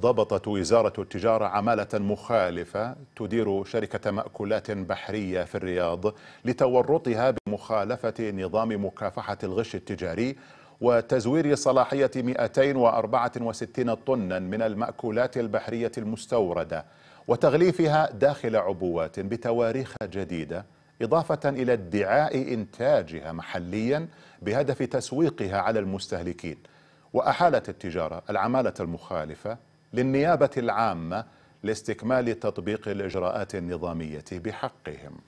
ضبطت وزارة التجارة عمالة مخالفة تدير شركة مأكولات بحرية في الرياض لتورطها بمخالفة نظام مكافحة الغش التجاري وتزوير صلاحية 264 طنا من المأكولات البحرية المستوردة وتغليفها داخل عبوات بتواريخ جديدة إضافة إلى ادعاء إنتاجها محليا بهدف تسويقها على المستهلكين وأحالت التجارة العمالة المخالفة للنيابة العامة لاستكمال تطبيق الإجراءات النظامية بحقهم